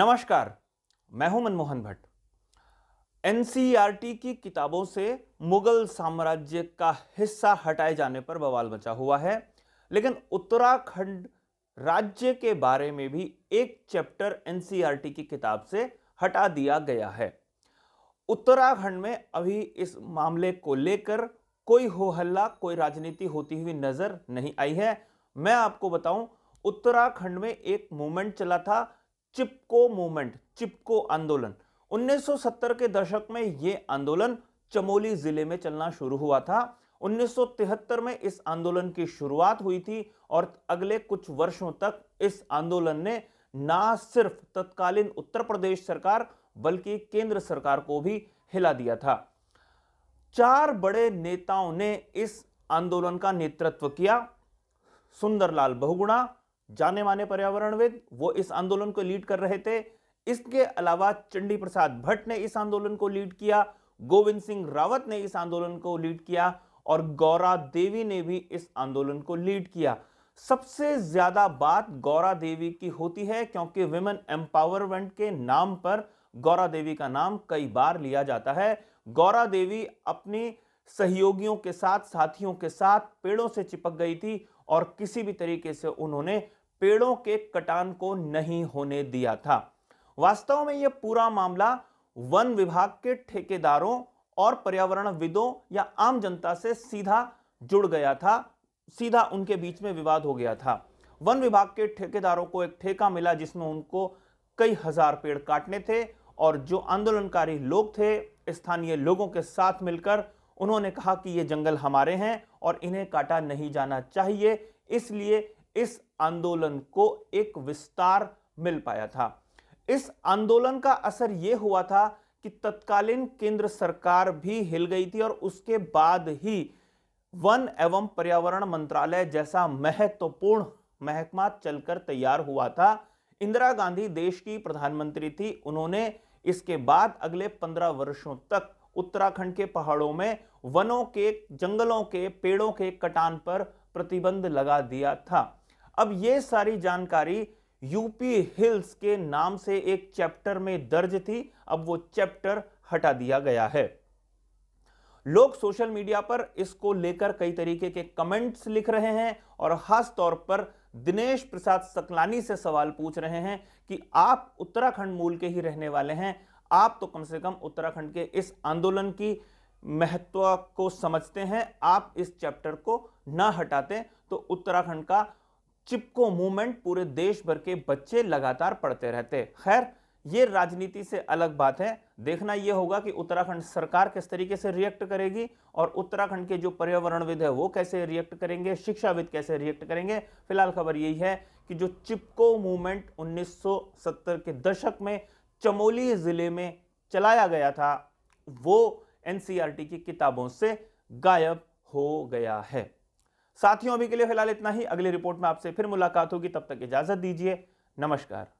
नमस्कार मैं हूं मनमोहन भट्ट एनसीईआरटी की किताबों से मुगल साम्राज्य का हिस्सा हटाए जाने पर बवाल मचा हुआ है लेकिन उत्तराखंड राज्य के बारे में भी एक चैप्टर एनसीईआरटी की किताब से हटा दिया गया है उत्तराखंड में अभी इस मामले को लेकर कोई हो हल्ला कोई राजनीति होती हुई नजर नहीं आई है मैं आपको बताऊं उत्तराखंड में एक मूवमेंट चला था चिपको मूवमेंट चिपको आंदोलन 1970 के दशक में यह आंदोलन चमोली जिले में चलना शुरू हुआ था 1973 में इस आंदोलन की शुरुआत हुई थी और अगले कुछ वर्षों तक इस आंदोलन ने ना सिर्फ तत्कालीन उत्तर प्रदेश सरकार बल्कि केंद्र सरकार को भी हिला दिया था चार बड़े नेताओं ने इस आंदोलन का नेतृत्व किया सुंदरलाल बहुगुणा जाने माने पर्यावरणविद वो इस आंदोलन को लीड कर रहे थे इसके अलावा चंडी प्रसाद भट्ट ने इस आंदोलन को लीड किया गोविंद सिंह रावत ने इस आंदोलन को लीड किया और गौरा देवी ने भी इस आंदोलन को लीड किया सबसे ज्यादा बात गौरा देवी की होती है क्योंकि विमेन एम्पावरमेंट के नाम पर गौरा देवी का नाम कई बार लिया जाता है गौरा देवी अपनी सहयोगियों के साथ साथियों के साथ पेड़ों से चिपक गई थी और किसी भी तरीके से उन्होंने पेड़ों के कटान को नहीं होने दिया था वास्तव में यह पूरा मामला वन विभाग के ठेकेदारों और पर्यावरणविदों या आम जनता से सीधा जुड़ गया था सीधा उनके बीच में विवाद हो गया था वन विभाग के ठेकेदारों को एक ठेका मिला जिसमें उनको कई हजार पेड़ काटने थे और जो आंदोलनकारी लोग थे स्थानीय लोगों के साथ मिलकर उन्होंने कहा कि ये जंगल हमारे हैं और इन्हें काटा नहीं जाना चाहिए इसलिए इस आंदोलन को एक विस्तार मिल पाया था इस आंदोलन का असर यह हुआ था कि तत्कालीन केंद्र सरकार भी हिल गई थी और उसके बाद ही वन एवं पर्यावरण मंत्रालय जैसा महत्वपूर्ण महकमा चलकर तैयार हुआ था इंदिरा गांधी देश की प्रधानमंत्री थी उन्होंने इसके बाद अगले पंद्रह वर्षों तक उत्तराखंड के पहाड़ों में वनों के जंगलों के पेड़ों के कटान पर प्रतिबंध लगा दिया था अब ये सारी जानकारी यूपी हिल्स के नाम से एक चैप्टर में दर्ज थी अब वो चैप्टर हटा दिया गया है लोग सोशल मीडिया पर इसको लेकर कई तरीके के कमेंट्स लिख रहे हैं और खास तौर पर दिनेश प्रसाद सकलानी से सवाल पूछ रहे हैं कि आप उत्तराखंड मूल के ही रहने वाले हैं आप तो कम से कम उत्तराखंड के इस आंदोलन की महत्व को समझते हैं आप इस चैप्टर को ना हटाते तो उत्तराखंड का चिपको मूवमेंट पूरे देश भर के बच्चे लगातार पढ़ते रहते खैर ये राजनीति से अलग बात है देखना यह होगा कि उत्तराखंड सरकार किस तरीके से रिएक्ट करेगी और उत्तराखंड के जो पर्यावरणविद है वो कैसे रिएक्ट करेंगे शिक्षाविद कैसे रिएक्ट करेंगे फिलहाल खबर यही है कि जो चिपको मूवमेंट 1970 के दशक में चमोली जिले में चलाया गया था वो एनसीआरटी e की किताबों से गायब हो गया है साथियों अभी के लिए फिलहाल इतना ही अगली रिपोर्ट में आपसे फिर मुलाकात होगी तब तक इजाजत दीजिए नमस्कार